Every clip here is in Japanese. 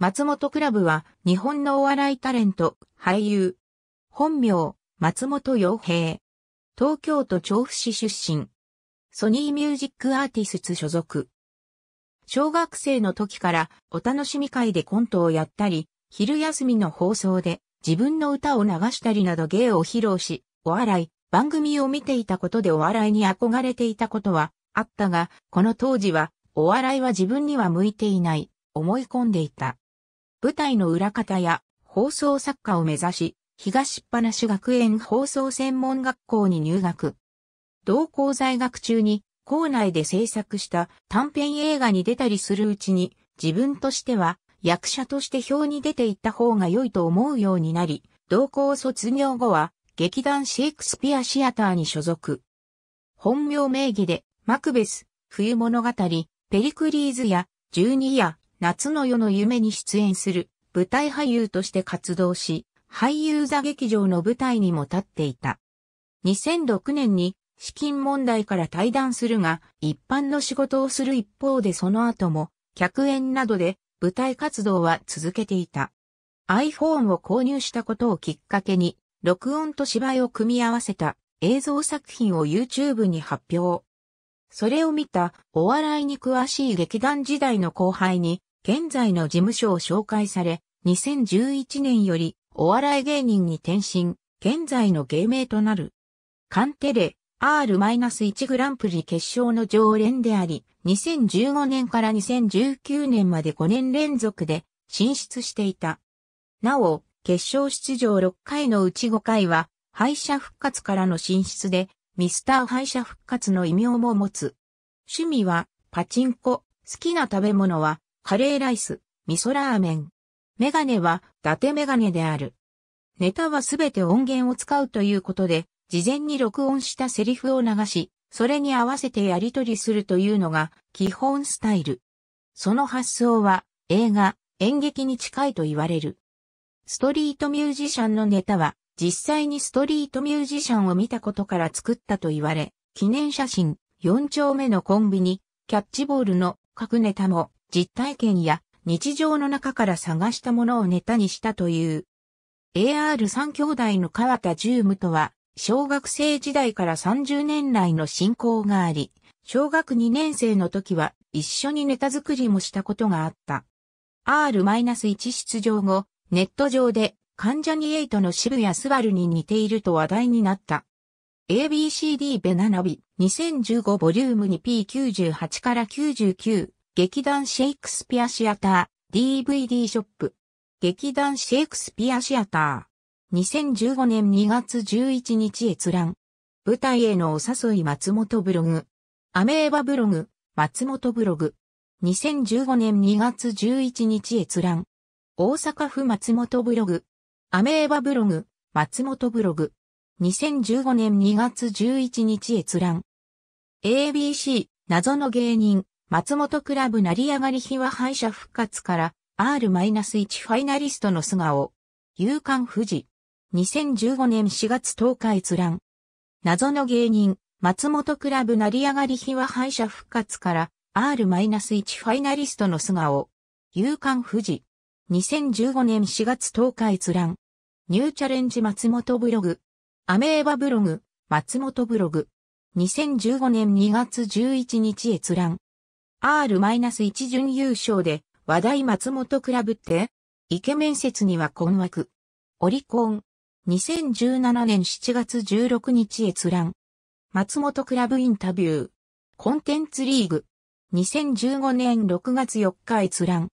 松本クラブは日本のお笑いタレント、俳優。本名、松本洋平。東京都調布市出身。ソニーミュージックアーティスト所属。小学生の時からお楽しみ会でコントをやったり、昼休みの放送で自分の歌を流したりなど芸を披露し、お笑い、番組を見ていたことでお笑いに憧れていたことはあったが、この当時はお笑いは自分には向いていない、思い込んでいた。舞台の裏方や放送作家を目指し、東っぱなし学園放送専門学校に入学。同校在学中に校内で制作した短編映画に出たりするうちに自分としては役者として表に出ていった方が良いと思うようになり、同校卒業後は劇団シェイクスピアシアターに所属。本名名義でマクベス、冬物語、ペリクリーズや、12夜、夏の夜の夢に出演する舞台俳優として活動し、俳優座劇場の舞台にも立っていた。2006年に資金問題から退団するが、一般の仕事をする一方でその後も、客演などで舞台活動は続けていた。iPhone を購入したことをきっかけに、録音と芝居を組み合わせた映像作品を YouTube に発表。それを見たお笑いに詳しい劇団時代の後輩に現在の事務所を紹介され、2011年よりお笑い芸人に転身、現在の芸名となる。カンテレ R-1 グランプリ決勝の常連であり、2015年から2019年まで5年連続で進出していた。なお、決勝出場6回のうち5回は、敗者復活からの進出で、ミスター敗者復活の異名も持つ。趣味は、パチンコ、好きな食べ物は、カレーライス、味噌ラーメン。メガネは、伊達メガネである。ネタはすべて音源を使うということで、事前に録音したセリフを流し、それに合わせてやり取りするというのが基本スタイル。その発想は映画、演劇に近いと言われる。ストリートミュージシャンのネタは実際にストリートミュージシャンを見たことから作ったと言われ、記念写真4丁目のコンビニ、キャッチボールの各ネタも実体験や日常の中から探したものをネタにしたという。AR3 兄弟の川田重夢とは、小学生時代から30年来の親交があり、小学2年生の時は一緒にネタ作りもしたことがあった。R-1 出場後、ネット上で関ジャニトの渋谷スバルに似ていると話題になった。ABCD ベナナビ2015ボリューム 2P98 から99劇団シェイクスピアシアター、DVD ショップ。劇団シェイクスピアシアター。2015年2月11日閲覧。舞台へのお誘い松本ブログ。アメーバブログ、松本ブログ。2015年2月11日閲覧。大阪府松本ブログ。アメーバブログ、松本ブログ。2015年2月11日閲覧。ABC、謎の芸人。松本クラブ成り上がり日は敗者復活から R-1 ファイナリストの素顔。勇敢富士。2015年4月10日閲覧。謎の芸人、松本クラブ成り上がり日は敗者復活から R-1 ファイナリストの素顔。勇敢富士。2015年4月10日閲覧。ニューチャレンジ松本ブログ。アメーバブログ、松本ブログ。2015年2月11日閲覧。R-1 準優勝で話題松本クラブってイケメン説には困惑。オリコン。2017年7月16日閲覧。松本クラブインタビュー。コンテンツリーグ。2015年6月4日閲覧。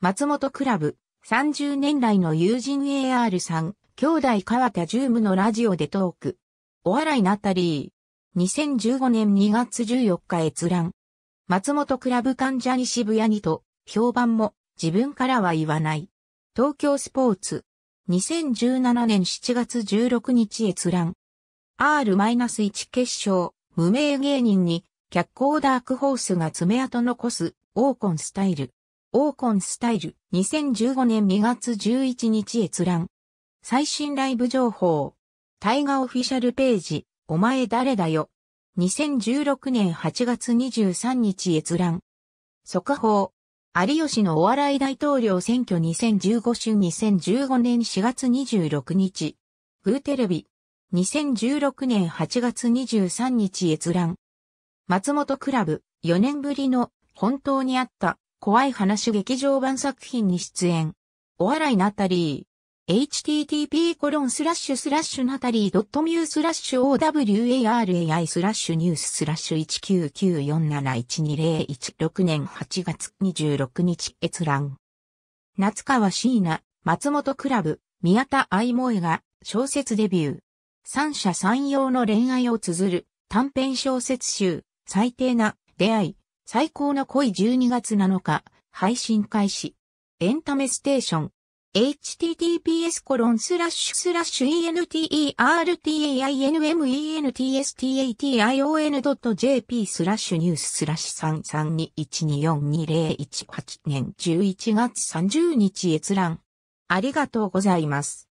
松本クラブ。30年来の友人 AR さん。兄弟川田十夢のラジオでトーク。お笑いナタリー。2015年2月14日閲覧。松本クラブ患者に渋谷にと、評判も自分からは言わない。東京スポーツ。2017年7月16日閲覧。R-1 決勝、無名芸人に、脚光ダークホースが爪痕残す、オーコンスタイル。オーコンスタイル、2015年2月11日閲覧。最新ライブ情報。タイガオフィシャルページ、お前誰だよ。2016年8月23日閲覧。速報。有吉のお笑い大統領選挙2015春2015年4月26日。グーテレビ。2016年8月23日閲覧。松本クラブ、4年ぶりの、本当にあった、怖い話劇場版作品に出演。お笑いナタリー。http コロンスラッシュスラッシュナタリー .mu スラッシュ owarai スラッシュニューススラッシュ199471201年8月26日閲覧。夏川椎名、松本クラブ、宮田愛萌が小説デビュー。三者三様の恋愛を綴る短編小説集、最低な出会い、最高の恋12月7日、配信開始。エンタメステーション。https entertainmentstation.jp スラッシュニューススラッシュ332124201年11月30日閲覧。ありがとうございます。